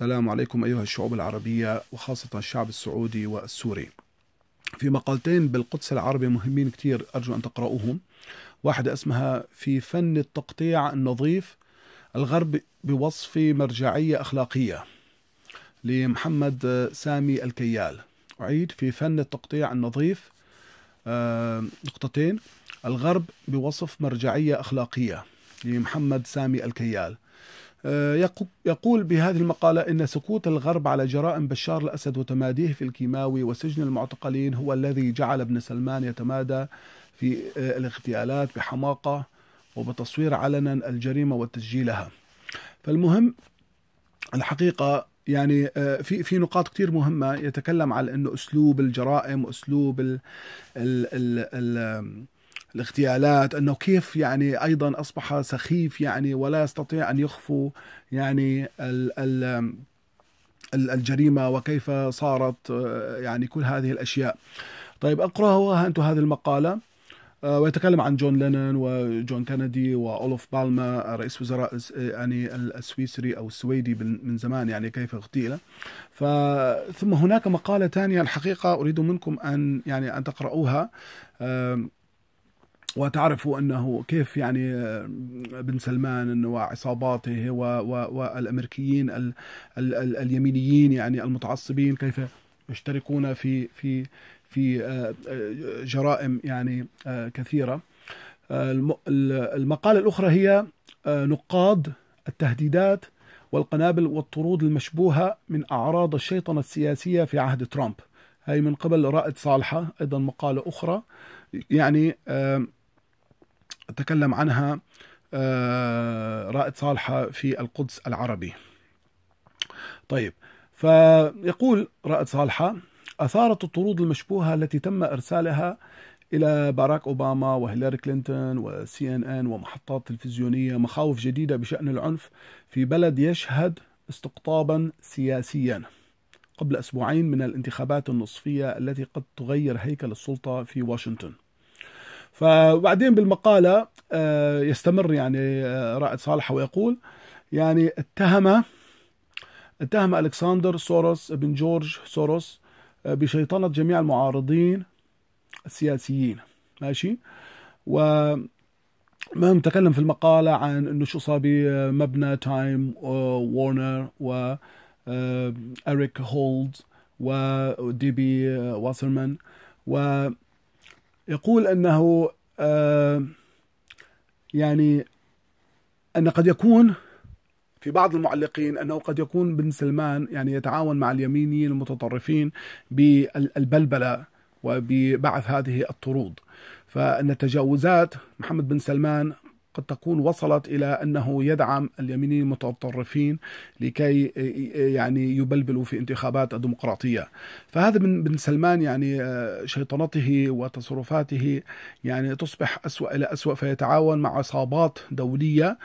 السلام عليكم أيها الشعوب العربية وخاصة الشعب السعودي والسوري في مقالتين بالقدس العربي مهمين كتير أرجو أن تقرأوهم واحدة اسمها في فن التقطيع النظيف الغرب بوصف مرجعية أخلاقية لمحمد سامي الكيال أعيد في فن التقطيع النظيف آه، نقطتين الغرب بوصف مرجعية أخلاقية لمحمد سامي الكيال آه، يقول بهذه المقالة إن سكوت الغرب على جرائم بشار الأسد وتماديه في الكيماوي وسجن المعتقلين هو الذي جعل ابن سلمان يتمادى في آه، الاغتيالات بحماقة وبتصوير علنا الجريمة وتسجيلها فالمهم الحقيقة يعني آه، في في نقاط كثير مهمة يتكلم على انه اسلوب الجرائم واسلوب ال ال ال, ال الاغتيالات انه كيف يعني ايضا اصبح سخيف يعني ولا يستطيع ان يخفوا يعني ال ال الجريمه وكيف صارت آه، يعني كل هذه الاشياء. طيب اقراوا انتم هذه المقاله آه، ويتكلم عن جون لينون وجون كندي واولوف بالما رئيس وزراء آه، يعني السويسري او السويدي من زمان يعني كيف اغتيل ثم هناك مقاله ثانيه الحقيقه اريد منكم ان يعني ان تقرؤوها وتعرفوا انه كيف يعني آه، بن سلمان وعصاباته والامريكيين ال ال ال اليمينيين يعني المتعصبين كيف يشتركون في في في آه، آه، جرائم يعني كثيره المقاله الاخرى هي نقاد التهديدات والقنابل والطرود المشبوهه من اعراض الشيطنه السياسيه في عهد ترامب هي من قبل رائد صالحه ايضا مقاله اخرى يعني آه تكلم عنها آه، رائد صالحة في القدس العربي طيب فيقول رائد صالحة أثارت الطرود المشبوهة التي تم إرسالها إلى باراك أوباما وهيلاري كلينتون وسي إن إن ومحطات تلفزيونية مخاوف جديدة بشأن العنف في بلد يشهد استقطابا سياسيا قبل أسبوعين من الانتخابات النصفية التي قد تغير هيكل السلطة في واشنطن فبعدين بالمقالة آه، يستمر يعني آه، رائد صالح ويقول يعني اتهم اتهم ألكسندر سوروس بن جورج سوروس آه، بشيطنة جميع المعارضين السياسيين ماشي و ما نتكلم في المقالة عن انه شو صار بمبنى تايم وورنر و اريك هولد ودي بي واسرمان و يقول أنه آه، يعني أن قد يكون في بعض المعلقين انه قد يكون بن سلمان يعني يتعاون مع اليمينيين المتطرفين بالبلبله وببعث هذه الطرود فان تجاوزات محمد بن سلمان قد تكون وصلت إلى أنه يدعم اليمينيين المتطرفين لكي آه، يعني يبلبلوا في انتخابات الديمقراطية فهذا من بن سلمان يعني آه، شيطنته وتصرفاته يعني تصبح أسوأ إلى أسوأ فيتعاون مع عصابات دولية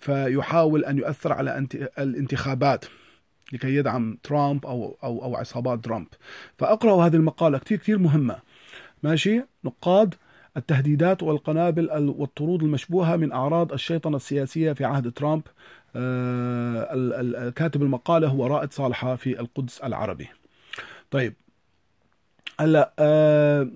فيحاول أن يؤثر على الانتخابات لكي يدعم ترامب أو, أو, أو عصابات ترامب فأقرأ هذه المقالة كثير كثير مهمة ماشي نقاد التهديدات والقنابل والطرود المشبوهة من أعراض الشيطنة السياسية في عهد ترامب آه، الكاتب المقالة هو رائد صالحة في القدس العربي طيب هلا أه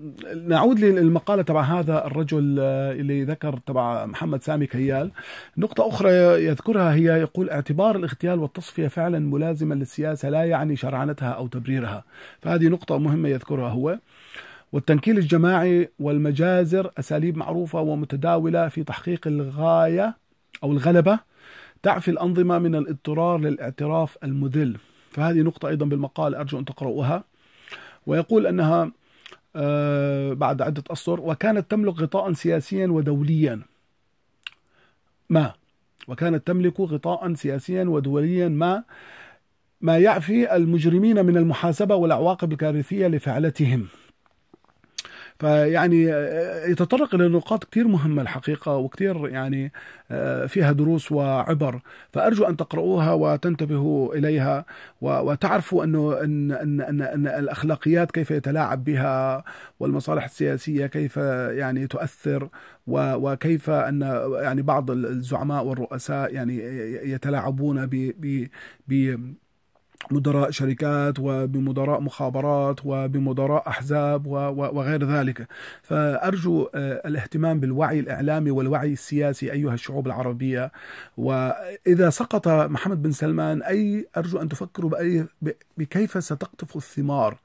نعود للمقاله تبع هذا الرجل آه، اللي ذكر تبع محمد سامي كيال نقطه اخرى يذكرها هي يقول اعتبار الاغتيال والتصفيه فعلا ملازما للسياسه لا يعني شرعنتها او تبريرها فهذه نقطه مهمه يذكرها هو والتنكيل الجماعي والمجازر أساليب معروفة ومتداولة في تحقيق الغاية أو الغلبة تعفي الأنظمة من الاضطرار للاعتراف المذل فهذه نقطة أيضا بالمقال أرجو أن تقرؤها ويقول أنها آه، بعد عدة أسطر وكانت تملك غطاء سياسيا ودوليا ما وكانت تملك غطاء سياسيا ودوليا ما ما يعفي المجرمين من المحاسبة والعواقب الكارثية لفعلتهم فيعني آه، آه، يتطرق الى نقاط كثير مهمه الحقيقه وكثير يعني آه، فيها دروس وعبر فارجو ان تقرؤوها وتنتبهوا اليها وتعرفوا انه ان ان ان, أن الاخلاقيات كيف يتلاعب بها والمصالح السياسيه كيف يعني تؤثر وكيف ان يعني بعض الزعماء والرؤساء يعني يتلاعبون ب ب ب مدراء شركات وبمدراء مخابرات وبمدراء احزاب وغير ذلك فارجو آه، الاهتمام بالوعي الاعلامي والوعي السياسي ايها الشعوب العربيه واذا سقط محمد بن سلمان اي ارجو ان تفكروا باي بكيف ستقطف الثمار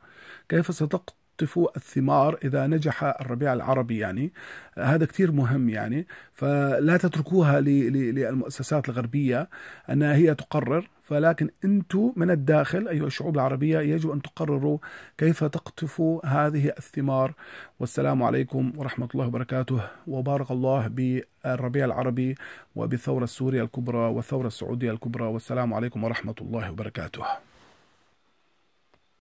كيف ستقطف تفو الثمار إذا نجح الربيع العربي يعني هذا كثير مهم يعني فلا تتركوها للمؤسسات الغربية أنها هي تقرر ولكن أنتم من الداخل أيها الشعوب العربية يجب أن تقرروا كيف تقطفوا هذه الثمار والسلام عليكم ورحمة الله وبركاته وبارك الله بالربيع العربي وبالثورة السورية الكبرى والثورة السعودية الكبرى والسلام عليكم ورحمة الله وبركاته